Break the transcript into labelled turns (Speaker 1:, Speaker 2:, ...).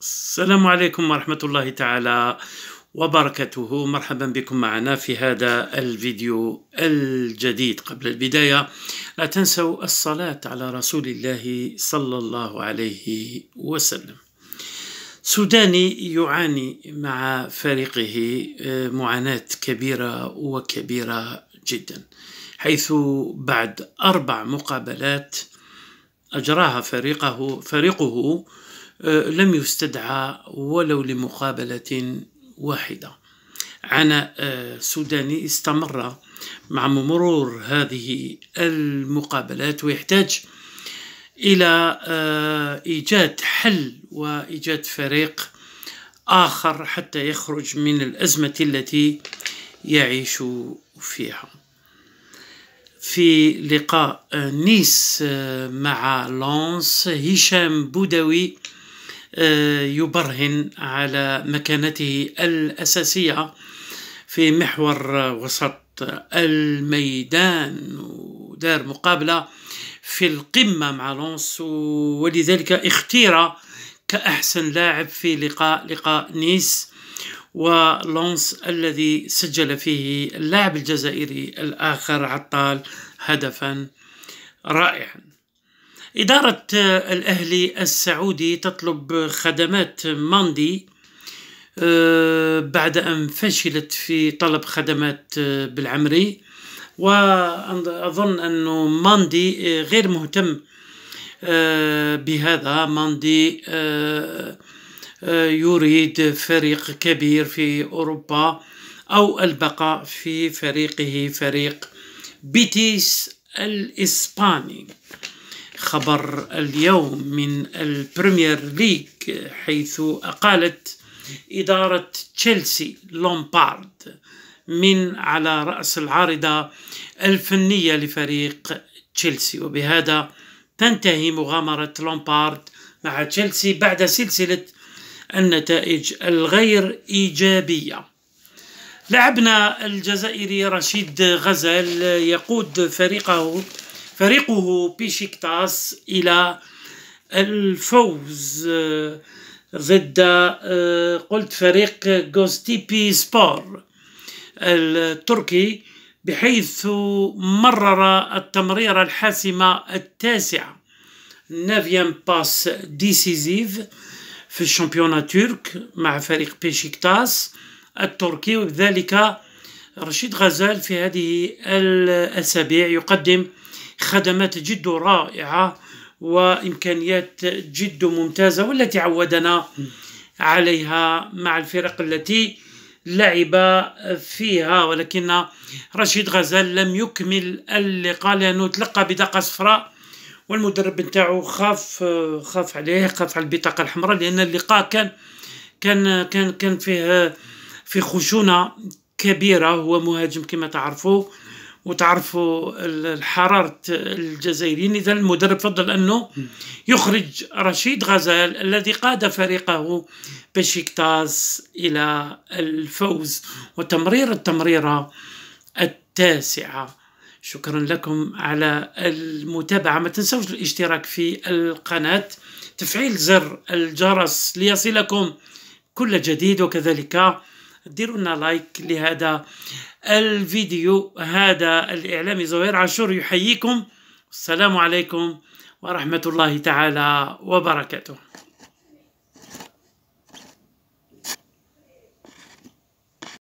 Speaker 1: السلام عليكم ورحمة الله تعالى وبركاته مرحبا بكم معنا في هذا الفيديو الجديد قبل البداية لا تنسوا الصلاة على رسول الله صلى الله عليه وسلم سوداني يعاني مع فريقه آه، معاناة كبيرة وكبيرة جدا حيث بعد أربع مقابلات أجراها فريقه فريقه أه، لم يستدعى ولو لمقابلة واحدة عناء أه، سوداني استمر مع مرور هذه المقابلات ويحتاج إلى أه، إيجاد حل وإيجاد فريق آخر حتى يخرج من الأزمة التي يعيش فيها في لقاء نيس مع لانس هشام بودوي آه، يبرهن على مكانته الأساسية في محور وسط الميدان ودار مقابلة في القمة مع لونس ولذلك اختير كأحسن لاعب في لقاء لقاء نيس ولونس الذي سجل فيه اللاعب الجزائري الآخر عطال هدفا رائعا إدارة الأهلي السعودي تطلب خدمات ماندي آه، بعد أن فشلت في طلب خدمات آه، بالعمري وأظن أن ماندي آه، غير مهتم بهذا ماندي يريد فريق كبير في أوروبا أو البقاء في فريقه فريق بيتيس الإسباني خبر اليوم من البريمير ليج حيث أقالت إدارة تشيلسي لومبارد من على رأس العارضة الفنية لفريق تشيلسي وبهذا تنتهي مغامرة لومبارد مع تشيلسي بعد سلسلة النتائج الغير إيجابية لعبنا الجزائري رشيد غزال يقود فريقه فريقه بيشيكتاس إلى الفوز آه، ضد آه، قلت فريق غوستيبي سبور التركي بحيث مرر التمريرة الحاسمة التاسعة نافيان باس ديسيزيف في الشامبيونا تورك مع فريق بيشيكتاس التركي وبذلك رشيد غزال في هذه الأسابيع يقدم خدمات جد رائعة وإمكانيات جد ممتازة والتي عودنا عليها مع الفرق التي لعب فيها ولكن رشيد غزال لم يكمل اللقاء لأنه تلقى بطاقة صفراء والمدرب نتاعو خاف خاف عليه خاف على البطاقة الحمراء لأن اللقاء كان كان كان كان فيه في خشونة كبيرة هو مهاجم كما تعرفوا وتعرفوا حراره الجزائريين اذا المدرب فضل انه يخرج رشيد غزال الذي قاد فريقه بشيكتاز الى الفوز وتمرير التمريره التاسعه شكرا لكم على المتابعه ما تنسوش الاشتراك في القناه تفعيل زر الجرس ليصلكم كل جديد وكذلك ديروا لنا لايك لهذا الفيديو هذا الإعلامي زهير عاشور يحييكم السلام عليكم ورحمة الله تعالى وبركاته